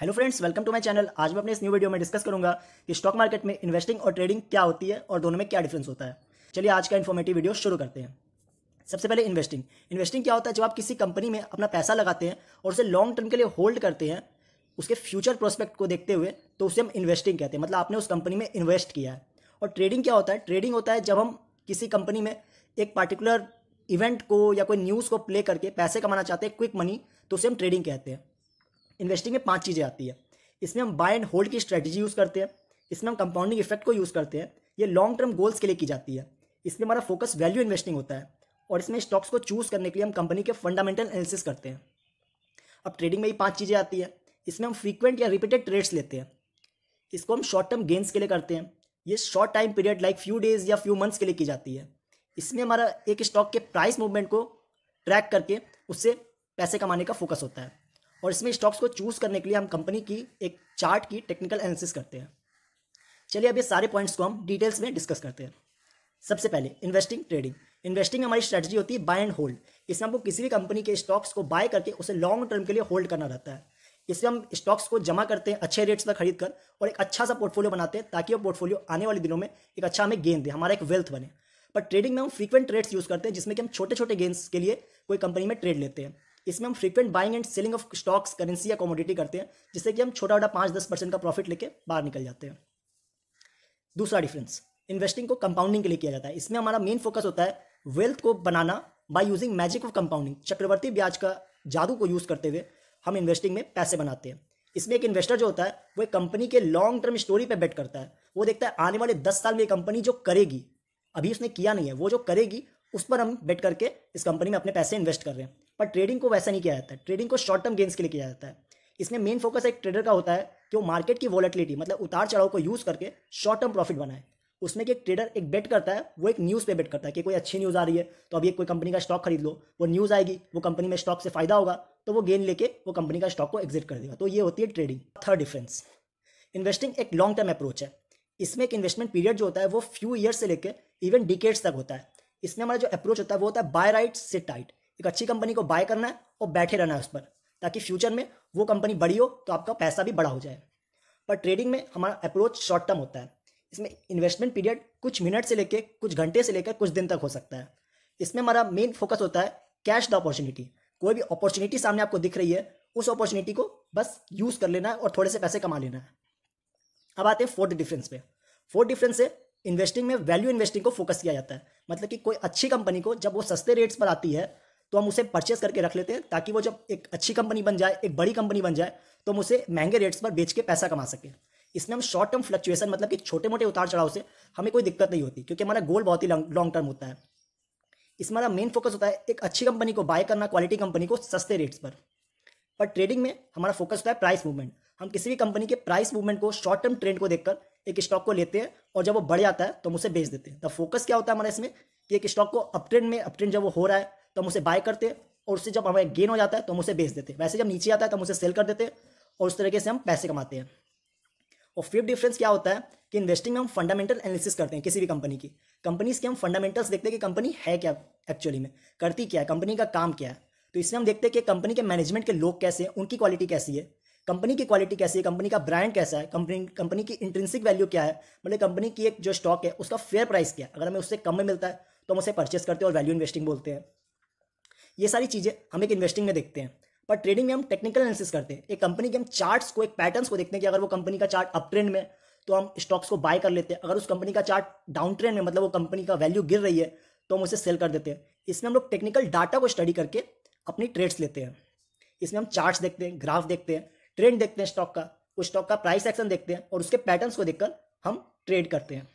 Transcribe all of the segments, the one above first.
hello friends welcome to my channel आज मैं अपने इस न्यू वीडियो में डिस्कस करूंगा कि स्टॉक मार्केट में इन्वेस्टिंग और ट्रेडिंग क्या होती है और दोनों में क्या डिफरेंस होता है चलिए आज का इन्फॉर्मेटिव वीडियो शुरू करते हैं सबसे पहले इन्वेस्टिंग इन्वेस्टिंग क्या होता है जब आप किसी कंपनी में अपना पैसा लगाते हैं और उसे लॉन्ग टर्म के लिए होल्ड करते हैं उसके फ्यूचर प्रोस्पेक्ट को देखते हुए तो उसे हम इन्वेस्टिंग कहते हैं मतलब आपने उस कंपनी में इन्वेस्ट किया है और ट्रेडिंग क्या होता है ट्रेडिंग होता है जब हम किसी कंपनी में एक पार्टिकुलर इवेंट को या कोई न्यूज़ को प्ले करके पैसे कमाना चाहते हैं क्विक मनी तो उसे हम ट्रेडिंग कहते हैं इन्वेस्टिंग में पांच चीज़ें आती है इसमें हम बाय एंड होल्ड की स्ट्रैटेजी यूज़ करते हैं इसमें हम कंपाउंडिंग इफेक्ट को यूज़ करते हैं ये लॉन्ग टर्म गोल्स के लिए की जाती है इसमें हमारा फोकस वैल्यू इन्वेस्टिंग होता है और इसमें स्टॉक्स को चूज़ करने के लिए हम कंपनी के फंडामेंटल एनालिसिस करते हैं अब ट्रेडिंग में ये पाँच चीज़ें आती है इसमें हम फ्रीक्वेंट या रिपीटेड ट्रेड्स लेते हैं इसको हम शॉर्ट टर्म गेंस के लिए करते हैं ये short time period like few days या फ्यू मंथ्स के लिए की जाती है इसमें हमारा एक स्टॉक के प्राइस मूवमेंट को ट्रैक करके उससे पैसे कमाने का फोकस होता है और इसमें स्टॉक्स को चूज़ करने के लिए हम कंपनी की एक चार्ट की टेक्निकल एनालिसिस करते हैं चलिए अब ये सारे पॉइंट्स को हम डिटेल्स में डिस्कस करते हैं सबसे पहले इन्वेस्टिंग ट्रेडिंग इन्वेस्टिंग हमारी स्ट्रेटजी होती है बाय एंड होल्ड इसमें हमको किसी भी कंपनी के स्टॉक्स को बाय करके उसे लॉन्ग टर्म के लिए होल्ड करना रहता है इसमें हम स्टॉक्स को जमा करते हैं अच्छे रेट्स पर खरीद कर और एक अच्छा सा पोर्टफोलियो बनाते हैं ताकि वो पोर्टफोलियो आने वाले दिनों में एक अच्छा हमें गेन दे हमारा एक वेल्थ बने पर ट्रेडिंग में हम फ्रीक्वेंट ट्रेड्स यूज़ करते हैं जिसमें कि हम छोटे छोटे गेंस के लिए कोई कंपनी में ट्रेड लेते हैं इसमें हम frequent buying and selling of stocks currency या कॉमोडिटी करते हैं जिससे कि हम छोटा मोटा पाँच दस परसेंट का प्रॉफिट लेके बाहर निकल जाते हैं दूसरा डिफरेंस इन्वेस्टिंग को कंपाउंडिंग के लिए किया जाता है इसमें हमारा मेन फोकस होता है वेल्थ को बनाना by using magic of compounding चक्रवर्ती ब्याज का जादू को यूज़ करते हुए हम इन्वेस्टिंग में पैसे बनाते हैं इसमें एक इन्वेस्टर जो होता है वो एक कंपनी के लॉन्ग टर्म स्टोरी पे बेट करता है वो देखता है आने वाले दस साल में ये कंपनी जो करेगी अभी उसने किया नहीं है वो जो करेगी उस पर हम बेट करके इस कंपनी में अपने पैसे इन्वेस्ट कर रहे हैं पर ट्रेडिंग को वैसा नहीं किया जाता है ट्रेडिंग को शॉर्ट टर्म गेंस के लिए किया जाता है इसमें मेन फोकस एक ट्रेडर का होता है कि वो मार्केट की वॉलेटिलिटी मतलब उतार चढ़ाव को यूज़ करके शॉर्ट टर्म प्रॉफिट बनाए उसमें कि एक ट्रेडर एक बेट करता है वो एक न्यूज़ पे बेट करता है कि कोई अच्छी न्यूज़ आ रही है तो अभी कोई कंपनी का स्टॉक खरीद लो वो न्यूज़ आएगी वो कंपनी में स्टॉक से फायदा होगा तो वो गेन लेके वो कंपनी का स्टॉक को एग्जिट कर देगा तो ये होती है ट्रेडिंग थर्ड डिफरेंस इन्वेस्टिंग एक लॉन्ग टर्म अप्रोच है इसमें एक इन्वेस्टमेंट पीरियड जो होता है वो फ्यू ईयर से लेकर इवन डिकेट्स तक होता है इसमें हमारा जो अप्रोच होता है वो होता है बाय राइट सिट टाइट एक अच्छी कंपनी को बाय करना है और बैठे रहना है उस पर ताकि फ्यूचर में वो कंपनी बड़ी हो तो आपका पैसा भी बड़ा हो जाए पर ट्रेडिंग में हमारा अप्रोच शॉर्ट टर्म होता है इसमें इन्वेस्टमेंट पीरियड कुछ मिनट से लेकर कुछ घंटे से लेकर कुछ दिन तक हो सकता है इसमें हमारा मेन फोकस होता है कैश द अपॉर्चुनिटी कोई भी अपॉर्चुनिटी सामने आपको दिख रही है उस अपॉर्चुनिटी को बस यूज़ कर लेना है और थोड़े से पैसे कमा लेना है अब आते हैं फोर्थ डिफरेंस पे फोर्थ डिफरेंस है इन्वेस्टिंग में वैल्यू इन्वेस्टिंग को फोकस किया जाता है मतलब कि कोई अच्छी कंपनी को जब वो सस्ते रेट्स पर आती है तो हम उसे परचेस करके रख लेते हैं ताकि वो जब एक अच्छी कंपनी बन जाए एक बड़ी कंपनी बन जाए तो हम उसे महंगे रेट्स पर बेच के पैसा कमा सकें इसमें हम शॉर्ट टर्म फ्लक्चुएसन मतलब कि छोटे मोटे उतार चढ़ाव से हमें कोई दिक्कत नहीं होती क्योंकि हमारा गोल बहुत ही लॉन्ग टर्म होता है इसमें हमारा मेन फोकस होता है एक अच्छी कंपनी को बाय करना क्वालिटी कंपनी को सस्ते रेट्स पर पर ट्रेडिंग में हमारा फोकस होता है प्राइस मूवमेंट हम किसी भी कंपनी के प्राइस मूवमेंट को शॉर्ट टर्म ट्रेंड को देखकर एक स्टॉक को लेते हैं और जब वो बढ़ जाता है तो हम उसे बेच देते हैं द फोकस क्या होता है हमारा इसमें कि एक स्टॉक को अप ट्रेंड में अप ट्रेंड जब वो हो रहा है तो हम उसे बाय करते और उससे जब हमें गेन हो जाता है तो हम उसे बेच देते वैसे जब नीचे आता है तो हम उसे सेल कर देते और उस तरीके से हम पैसे कमाते हैं और फिफ्थ डिफरेंस क्या होता है कि इन्वेस्टिंग में हम फंडामेंटल एनालिसिस करते हैं किसी भी कंपनी की कंपनीज के हम फंडामेंटल्स देखते हैं कि कंपनी है क्या एक्चुअली में करती क्या है कंपनी का काम क्या है तो इसमें हम देखते हैं कि कंपनी के मैनेजमेंट के लोग कैसे हैं उनकी क्वालिटी कैसी है कंपनी की क्वालिटी कैसी है कंपनी का ब्रांड कैसा है कंपनी कंपनी की इंट्रेंसिक वैल्यू क्या है मतलब कंपनी की एक जो स्टॉक है उसका फेयर प्राइस क्या है अगर हमें उससे कम में मिलता है तो हम उसे परचेस करते हैं और वैल्यू इन्वेस्टिंग बोलते हैं ये सारी चीज़ें हम एक इन्वेस्टिंग में देखते हैं पर ट्रेडिंग में हम टेक्निकल एनालिसिस करते हैं एक कंपनी के हम चार्ट्स को एक पैटर्न्स को देखते हैं कि अगर वो कंपनी का चार्ट अप ट्रेंड में तो हम स्टॉक्स को बाय कर लेते हैं अगर उस कंपनी का चार्ट डाउन ट्रेंड में मतलब वो कंपनी का वैल्यू गिर रही है तो हम उसे सेल कर देते हैं इसमें हम लोग टेक्निकल डाटा को स्टडी करके अपनी ट्रेड्स लेते हैं इसमें हम चार्ट्स देखते हैं ग्राफ देखते हैं ट्रेंड देखते हैं स्टॉक का उस स्टॉक का प्राइस एक्शन देखते हैं और उसके पैटर्न्स को देखकर हम ट्रेड करते हैं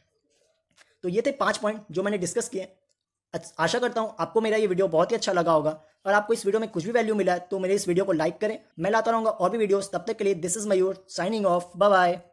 तो ये थे पाँच पॉइंट जो मैंने डिस्कस किए आशा करता हूँ आपको मेरा ये वीडियो बहुत ही अच्छा लगा होगा और आपको इस वीडियो में कुछ भी वैल्यू मिला है तो मेरे इस वीडियो को लाइक करें मैं लाता रहूँगा और भी वीडियोस तब तक के लिए this is Mayur signing off bye bye